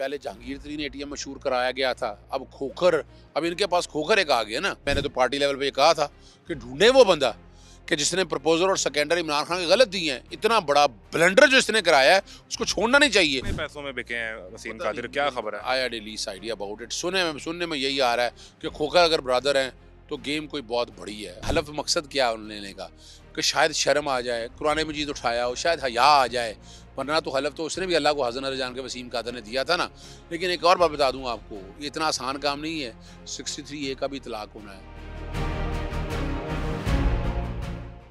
पहले जहांगीर तरीन एटीएम मशहूर कराया गया था अब खोखर अब इनके पास खोखर एक आ गया ना मैंने तो पार्टी लेवल पे कहा था कि ढूंढे वो बंदा कि जिसने प्रपोजल और सेकेंडर इमरान खान के गलत दिए हैं इतना बड़ा ब्लेंडर जो इसने कराया है उसको छोड़ना नहीं चाहिए पैसों में बिके हैं वसीम कादिर क्या खबर है आई आइडिया अबाउट इट सुने में सुनने में यही आ रहा है कि खोखर अगर ब्रदर हैं तो गेम कोई बहुत बड़ी है हलफ मकसद क्या है लेने का कि शायद शर्म आ जाए कुरान मजीद उठाया हो शायद हया आ जाए वरना तो हलफ तो उसने भी अल्लाह को हजन रजान के वसीम कादर ने दिया था ना लेकिन एक और बात बता दूँ आपको ये इतना आसान काम नहीं है सिक्सटी थ्री ए का भी इतलाक होना है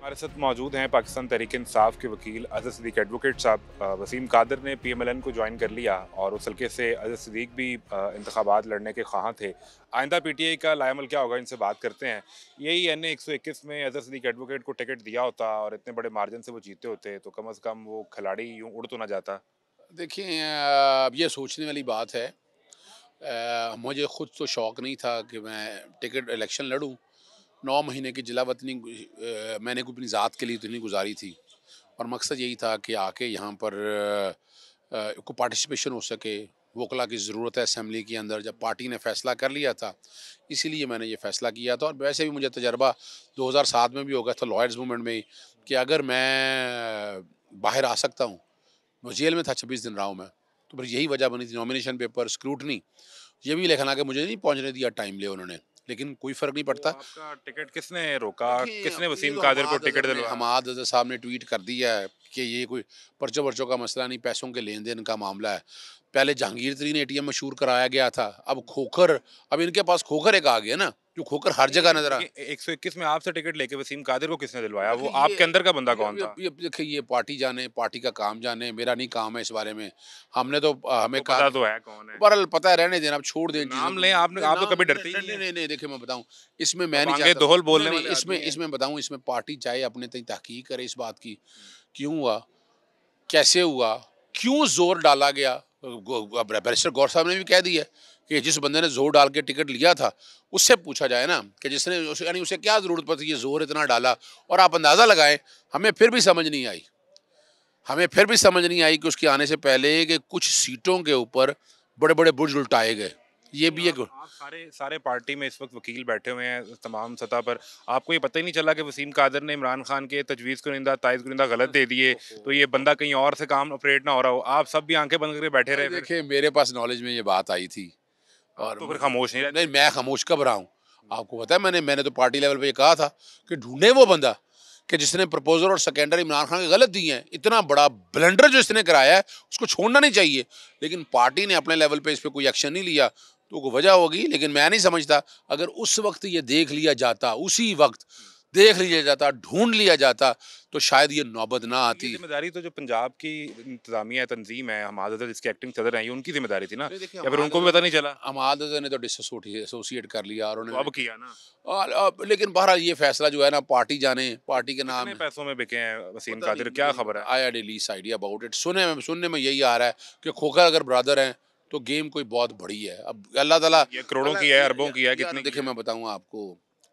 हमारे साथ मौजूद हैं पाकिस्तान तहरीक इंसाफ के वकील अजहर सदीक एडवोकेट साहब वसीम कादर ने पी एम एल एन को ज्वाइन कर लिया और उस हल्के से अजहर सदीक भी इंतबात लड़ने के ख्वाह थे आइंदा पी टी आई का लायमल क्या होगा इनसे बात करते हैं यही एन ए एक सौ इक्कीस में अजहर सदीक एडवोकेट को टिकट दिया होता और इतने बड़े मार्जिन से वो जीते होते तो कम अज़ कम वो खिलाड़ी यूँ उड़ तो ना जाता देखिए अब यह सोचने वाली बात है मुझे ख़ुद तो शौक़ नहीं था कि मैं टिकट इलेक्शन लड़ूँ नौ महीने की जिला वतनी मैंने अपनी ज़ात के लिए इतनी तो गुजारी थी और मकसद यही था कि आके यहाँ पर को पार्टिसिपेशन हो सके वकला की ज़रूरत है असम्बली के अंदर जब पार्टी ने फ़ैसला कर लिया था इसीलिए मैंने ये फ़ैसला किया था और वैसे भी मुझे तजर्बा 2007 में भी हो गया था लॉयर्स मूवमेंट में कि अगर मैं बाहर आ सकता हूँ मैं जेल में था छब्बीस दिन रहा हूँ मैं तो फिर यही वजह बनी थी नॉमिनेशन पेपर स्क्रूटनी ये भी लिखना कि मुझे नहीं पहुँचने दिया टाइम ले उन्होंने लेकिन कोई फर्क नहीं पड़ता टिकट किसने रोका किसने वसीम कादिर को टिकट हमाद अजहर साहब ने ट्वीट कर दिया है कि ये कोई पर्चों पर्चों का मसला नहीं पैसों के लेन देन का मामला है पहले जहांगीर तरीन ए टी एम मशहूर कराया गया था अब खोखर अब इनके पास खोखर एक आ गया ना जो खोकर हर जगह नजर आ एक सौ इक्कीस में आपसे टिकट लेके वसीम कादिर को किसने दिलवाया वो आपके अंदर का बंदा कौन था ये देखिए ये पार्टी जाने पार्टी का काम जाने मेरा नहीं काम है इस बारे में हमने तो हमें कहा तो है कौन है बहरल पता है रहने देना अब छोड़ दें नाम लें आपने तो आप तो कभी डरते नहीं नहीं नहीं देखिए मैं बताऊँ इसमें तो मैं नहीं दोहल बोलने इसमें इसमें बताऊँ इसमें पार्टी जाए अपने तय तहकीक करे इस बात की क्यों हुआ कैसे हुआ क्यों जोर डाला गया बैरिस्टर गौर साहब ने भी कह दिया है कि जिस बंदे ने जोर डाल के टिकट लिया था उससे पूछा जाए ना कि जिसने यानी उसे क्या ज़रूरत पड़ी ये जोर इतना डाला और आप अंदाज़ा लगाएं हमें फिर भी समझ नहीं आई हमें फिर भी समझ नहीं आई कि उसके आने से पहले कि कुछ सीटों के ऊपर बड़े बड़े बुर्ज उल्टाए गए ये भी एक सारे सारे पार्टी में इस वक्त वकील बैठे हुए हैं तमाम सतह पर आपको ये पता ही नहीं चला कि वसीम कादर ने इमरान खान के तजवीज़ कुनिंदा ताइज निंदा गलत दे दिए तो ये बंदा कहीं और से काम ऑपरेट ना हो रहा हो आप सब भी आंखें बंद करके बैठे रहे देखिए मेरे पास नॉलेज में ये बात आई थी और तो फिर खामोश नहीं रहा नहीं मैं खामोश कब रहा हूँ आपको पता है मैंने मैंने तो पार्टी लेवल पर यह कहा था कि ढूंढे वो बंदा कि जिसने प्रपोजल और सेकेंडर इमरान खान के गलत दिए हैं इतना बड़ा ब्लेंडर जो इसने कराया है उसको छोड़ना नहीं चाहिए लेकिन पार्टी ने अपने लेवल पे इस पर कोई एक्शन नहीं लिया तो वजह होगी लेकिन मैं नहीं समझता अगर उस वक्त ये देख लिया जाता उसी वक्त देख लिया जाता ढूंढ लिया जाता तो शायद ये नौबत ना आती जिम्मेदारी तो जो पंजाब की इंतजामिया तंजीम है हम आदत इसके एक्टिंग सदर हैं ये उनकी जिम्मेदारी थी ना या फिर उनको भी पता नहीं चला हम आदत ने तो डिसोसिएट कर लिया और उन्होंने तो अब किया ना लेकिन बहरहाल ये फैसला जो है ना पार्टी जाने पार्टी के नाम पैसों में बिके हैं वसीम कादिर क्या खबर है I I lease idea about it सुने में सुनने में यही आ रहा है कि खोखर अगर ब्रदर हैं तो गेम कोई बहुत बड़ी है अब अल्लाह ताला ये करोड़ों की है अरबों की है कितनी देखिए मैं बताऊँ आपको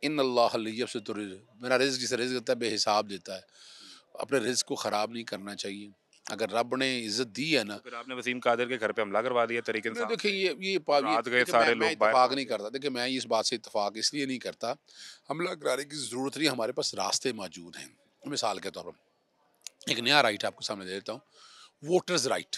इन अल्लाह से तो मेरा रिज़ जिसे रिज़ देता है बेहिसाब देता है अपने रिज़ को ख़राब नहीं करना चाहिए अगर रब ने इज्जत दी है ना फिर आपने वसीम कादिर के घर पे हमला करवा दिया तरीके से देखिए ये ये रात गए सारे लोग इतफाक नहीं करता देखिए मैं इस बात से इतफाक इसलिए नहीं करता हमला कराने की ज़रूरत नहीं हमारे पास रास्ते मौजूद हैं मिसाल के तौर पर एक नया राइट आपको सामने दे देता हूँ वोटर्स राइट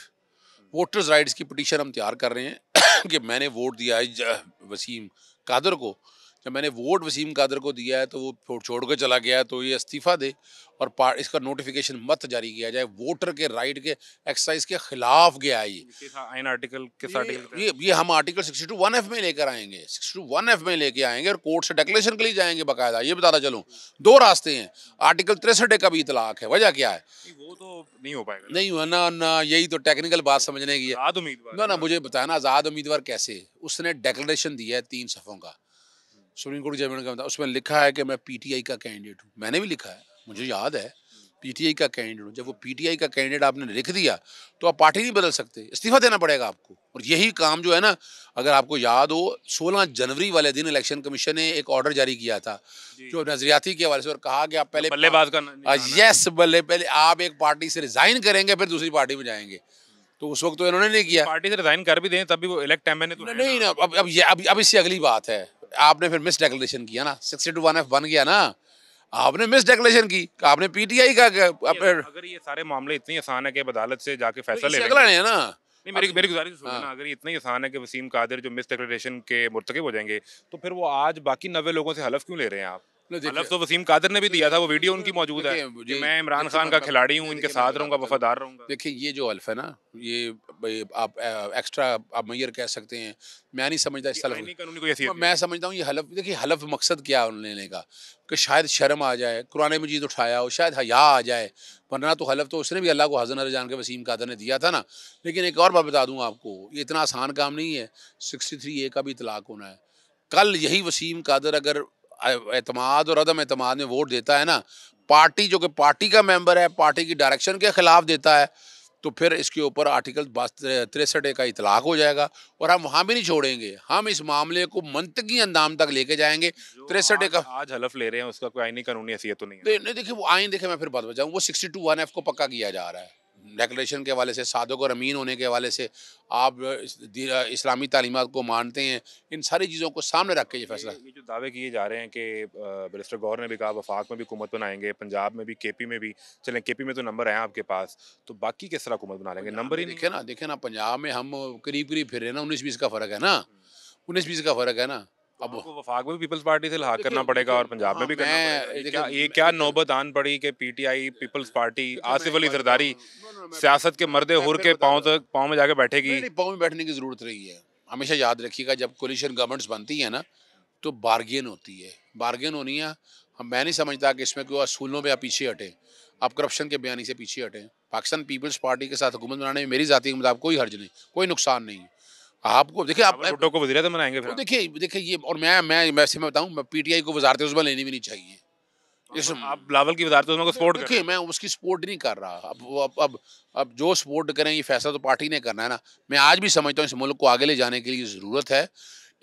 वोटर्स राइट्स की पटिशन हम तैयार कर रहे हैं कि मैंने वोट दिया है वसीम कादर को जब मैंने वोट वसीम कादर को दिया है तो वो छोड़ कर चला गया तो ये इस्तीफ़ा दे और पार इसका नोटिफिकेशन मत जारी किया जाए वोटर के राइट के एक्सरसाइज के खिलाफ गया है ये आइन आर्टिकल किस आर्टिकल ये ये हम article sixty two one F में लेकर आएंगे सिक्सटी टू वन एफ में लेके आएंगे और कोर्ट से डेक्लेशन के लिए जाएंगे बाकायदा ये बताता चलूँ दो रास्ते हैं आर्टिकल तिरसठ का भी इतलाक है वजह क्या है वो तो नहीं हो पाएगा नहीं हुआ ना ना यही तो टेक्निकल बात समझने की है ना ना मुझे बताया ना आज़ाद उम्मीदवार कैसे उसने डेक्लेशन दिया है तीन सफ़ों का सुप्रीम कोर्ट जजमेंट का उसमें लिखा है कि मैं पीटीआई का कैंडिडेट हूँ मैंने भी लिखा है मुझे याद है पीटीआई का कैंडिडेट हूँ जब वो पीटीआई का कैंडिडेट आपने लिख दिया तो आप पार्टी नहीं बदल सकते इस्तीफा देना पड़ेगा आपको और यही काम जो है ना अगर आपको याद हो 16 जनवरी वाले दिन इलेक्शन कमीशन ने एक ऑर्डर जारी किया था जो नजरियाती के हवाले से और कहा कि आप पहले बल्लेबाज का यस बल्ले पहले आप एक पार्टी से रिजाइन करेंगे फिर दूसरी पार्टी में जाएंगे तो उस वक्त तो इन्होंने नहीं किया पार्टी से रिजाइन कर भी दें तब भी वो इलेक्ट टाइम में तो नहीं ना अब अब ये अब अब इससे अगली बात है आपने फिर मिस डेक्लेशन किया ना सिक्सटी टू वन एफ बन गया ना आपने मिस डेक्लेशन की आपने पीटीआई का अगर ये सारे मामले इतने आसान है कि अदालत से जाके तो फैसला ले अगला है ना मेरी मेरी गुजारिश हाँ। अगर इतना ही आसान है कि वसीम कादिर जो मिस डिक्लेरेशन के मुर्तकब हो जाएंगे तो फिर वो आज बाकी नब्बे लोगों से हलफ क्यों ले रहे हैं आप हलफ तो वसीम कादिर ने भी दिया था वो वीडियो उनकी मौजूद है मैं इमरान खान का खिलाड़ी हूँ इनके साथ रहूंगा वफादार रहूंगा देखिए ये जो हल्फ है ना ये आप एक्स्ट्रा आप मैयर कह सकते हैं मैं नहीं समझता इस हलफ मैं समझता हूँ ये हलफ देखिए हलफ मकसद क्या लेने का कि शायद शर्म आ जाए कुरान मजीद उठाया हो शायद हया आ जाए वरना तो हलफ तो उसने भी अल्लाह को हजन रजान के वसीम कादर ने दिया था ना लेकिन एक और बात बता दूँ आपको ये इतना आसान काम नहीं है सिक्सटी थ्री ए का भी इतलाक होना है कल यही वसीम कादर अगर अतमाद और अदम अतमाद में वोट देता है ना पार्टी जो कि पार्टी का मेंबर है पार्टी की डायरेक्शन के ख़िलाफ़ देता है तो फिर इसके ऊपर आर्टिकल तिरसठ का इतलाक हो जाएगा और हम वहाँ भी नहीं छोड़ेंगे हम इस मामले को मंतकी अंदाम तक लेके जाएंगे तिरसठ का आज हलफ ले रहे हैं उसका कोई आईनी कानूनी हैसियत तो नहीं है नहीं देखिए वो आईन देखे मैं फिर बात बचाऊँ वो सिक्सटी टू वन एफ को पक्का किया जा रहा है डेकोरेशन के वाले से सादक और अमीन होने के वाले से आप इस्लामी तालीमत को मानते हैं इन सारी चीज़ों को सामने रख के ये फैसला ये जो दावे किए जा रहे हैं कि बरिस्टर गौर ने भी कहा वफाक में भी हुकूमत बनाएंगे पंजाब में भी के पी में भी चलें के पी में तो नंबर आए आपके पास तो बाकी किस तरह हुकूमत बना लेंगे नंबर ही देखे ना देखे ना पंजाब में हम करीब करीब फिर रहे ना उन्नीस बीस का फ़र्क है ना हम्म। उन्नीस बीस का फ़र्क है ना अब वफाक में पीपल्स पार्टी से लहाक करना पड़ेगा और पंजाब में हाँ, भी करना पड़ेगा ये क्या नौबत आन पड़ी कि PTI Peoples Party Asif Ali Zardari सियासत के मर्दे हुर के पाँव तक पाँव में जाके बैठेगी पाँव में बैठने की जरूरत रही है हमेशा याद रखिएगा जब कोलिशन गवर्नमेंट्स बनती है ना तो बार्गेन होती है बार्गेन होनी है मैं नहीं समझता कि इसमें कोई असूलों पर आप पीछे हटें आप करप्शन के बयानी से पीछे हटें पाकिस्तान पीपल्स पार्टी के साथ हुकूमत बनाने में मेरी ज़ाती के मुताबिक कोई हर्ज नहीं कोई नुकसान नहीं आपको देखिए आप भुट्टो को वजीरा बनाएंगे तो देखिए देखिए ये और मैं मैं वैसे मैं बताऊँ मैं पीटीआई को वजारत उसमें लेनी भी नहीं चाहिए इस आप लावल की वजारत उसमें को सपोर्ट देखिए मैं उसकी सपोर्ट नहीं कर रहा अब अब अब अब जो सपोर्ट करें ये फैसला तो पार्टी ने करना है ना मैं आज भी समझता हूँ इस मुल्क को आगे ले जाने के लिए ज़रूरत है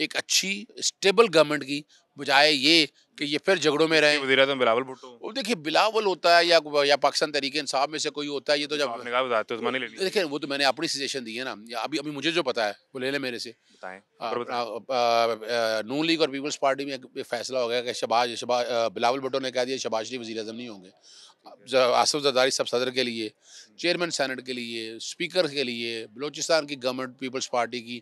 एक अच्छी स्टेबल गवर्नमेंट की बजाय ये कि ये फिर झगड़ों में रहे वजी अजम बिलावल भुट्टो देखिए बिलावल होता है या या पाकिस्तान तरीके इंसाफ में से कोई होता है ये तो जब तो देखिए वो तो मैंने अपनी सजेशन दी है ना अभी अभी मुझे जो पता है वो ले लें मेरे से नू लीग और पीपल्स पार्टी में एक फैसला हो गया कि शबाज शबा बिलावल भुट्टो ने कह दिया शबाज शरीफ वजी अजम नहीं होंगे आसफ जदारी सब सदर के लिए चेयरमैन सैनट के लिए स्पीकर के लिए बलोचिस्तान की गवर्नमेंट पीपल्स पार्टी की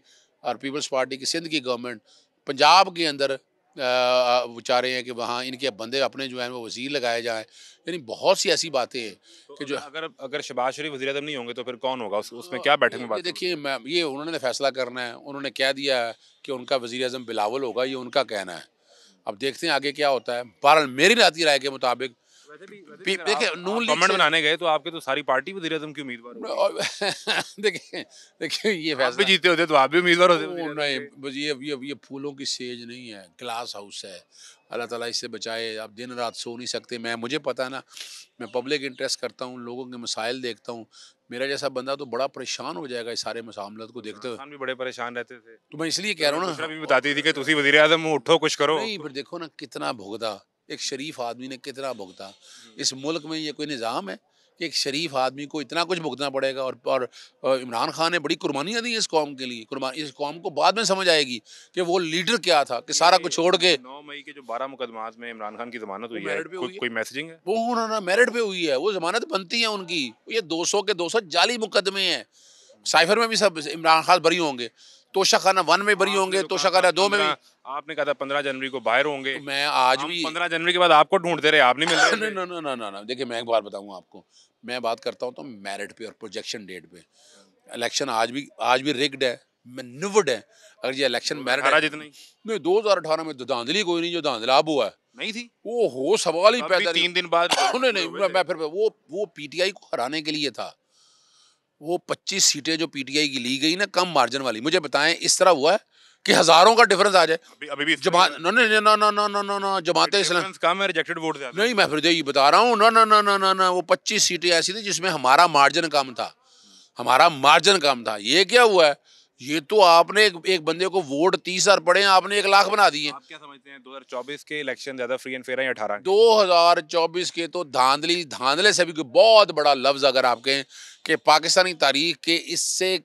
और पीपल्स पार्टी की सिंध की गवर्नमेंट पंजाब के अंदर वो चाह रहे हैं कि वहाँ इनके बंदे अपने जो हैं वो वजीर लगाए जाएँ यानी बहुत सी ऐसी बातें हैं तो कि जो अगर अगर शबाज़ शरीफ वजी नहीं होंगे तो फिर कौन होगा उस, उसमें क्या बैठक में देखिए मैम ये उन्होंने फैसला करना है उन्होंने कह दिया है कि उनका वजी अजम बिलावल होगा ये उनका कहना है अब देखते हैं आगे क्या होता है बहरहाल मेरी राती राय के मुताबिक देखिए नून कमेंट बनाने गए तो आपके तो सारी पार्टी वजीर की उम्मीदवार देखिए देखिए ये फैसला जीते होते तो आप भी उम्मीदवार होते नहीं ये ये ये फूलों की सेज नहीं है हाउस है अल्लाह ताला इससे बचाए आप दिन रात सो नहीं सकते मैं मुझे पता ना मैं पब्लिक इंटरेस्ट करता हूँ लोगों के मसाइल देखता हूँ मेरा जैसा बंदा तो बड़ा परेशान हो जाएगा इस सारे मसामलत को देखते हुए हाँ, भी बड़े परेशान रहते थे तो मैं इसलिए कह रहा हूँ ना बताती थी कि उठो कुछ करो नहीं फिर देखो ना कितना भुगता एक शरीफ आदमी ने कितना भुगता इस मुल्क में ये कोई निज़ाम है कि एक शरीफ आदमी को इतना कुछ भुगतना पड़ेगा और और, इमरान खान ने बड़ी कुर्बानियाँ दी इस कौम के लिए इस कौम को बाद में समझ आएगी कि वो लीडर क्या था कि सारा कुछ छोड़ के नौ मई के जो बारह मुकदमा में इमरान खान की जमानत हुई है को, कोई मैसेजिंग है वो उन्होंने मेरिट पे हुई है वो जमानत बनती है उनकी ये दो सौ के दो सौ जाली मुकदमे हैं हम्म। साइफर में भी सब इमरान खान बरी होंगे तोशाखाना वन में बरी होंगे तोशाखाना दो में भी आपने कहा था पंद्रह जनवरी को बाहर होंगे तो मैं आज भी पंद्रह जनवरी के बाद आपको ढूंढते रहे आप नहीं मिल रहे ना ना ना ना ना देखिए मैं एक बार बताऊंगा आपको मैं बात करता हूँ तो मेरिट पे और प्रोजेक्शन डेट पे इलेक्शन आज भी आज भी रिग्ड है मैनुवर्ड है अगर ये इलेक्शन मेरिट नहीं नहीं दो हजार अठारह में तो धांधली कोई नहीं जो धांधला अब हुआ नहीं थी वो हो सवाल ही पैदा तीन दिन बाद नहीं नहीं मैं फिर वो वो पीटीआई को हराने के लिए था वो 25 सीटें जो पीटीआई की ली गई ना कम मार्जिन वाली मुझे बताएं इस तरह हुआ है कि हजारों का डिफरेंस आ जाए अभी अभी भी जमा no no no no no no no no Jamaat-e-Islami है रिजेक्टेड वोट नहीं मैं फिर यही बता रहा हूँ no no no no no no वो 25 सीटें ऐसी थी जिसमें हमारा मार्जिन कम था हमारा मार्जिन कम था ये क्या हुआ है ये तो आपने एक, एक बंदे को वोट तीस हजार पड़े हैं आपने एक लाख बना दिए क्या समझते हैं 2024 के इलेक्शन ज्यादा फ्री एंड फेयर है अठारह दो हजार चौबीस के तो धांधली धांधले से भी बहुत बड़ा लफ्ज अगर आप कहें कि पाकिस्तानी तारीख के इससे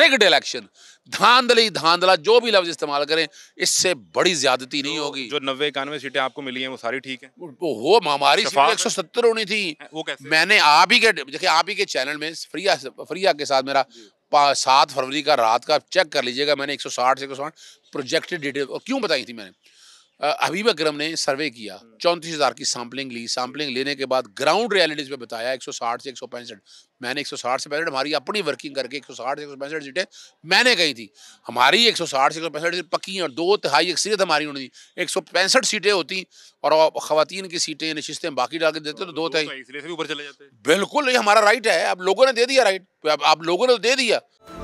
रिग्ड इलेक्शन धांधली धांधला जो भी लफ्ज इस्तेमाल करें इससे बड़ी ज्यादती नहीं होगी जो नब्बे इक्यानवे सीटें आपको मिली हैं वो सारी ठीक है वो हो हमारी एक सौ सत्तर होनी थी वो कैसे? मैंने आप ही के देखिए आप ही के चैनल में फ्रिया फ्रिया के साथ मेरा सात फरवरी का रात का चेक कर लीजिएगा मैंने एक सौ साठ से एक सौ साठ प्रोजेक्टेड डेटे और क्यों बताई थी मैंने हबीब अक्रम ने सर्वे किया चौंतीस हज़ार की सैम्पलिंग ली सैम्पलिंग लेने के बाद ग्राउंड रियलिटीज़ में बताया 160 से एक मैंने 160 से पैंसठ हमारी अपनी वर्किंग करके 160 से एक सीटें मैंने कही थी हमारी 160 से एक सीटें पकी पक्की और दो तिहाई अक्सरियत हमारी होनी सौ एक सीटें होती और खातन की सीटें नशितें बाकी डाल के देते तो दो तिहाई तो ऊपर चले जाते बिल्कुल ये हमारा राइट है अब लोगों ने दे दिया राइट आप लोगों ने तो दे दिया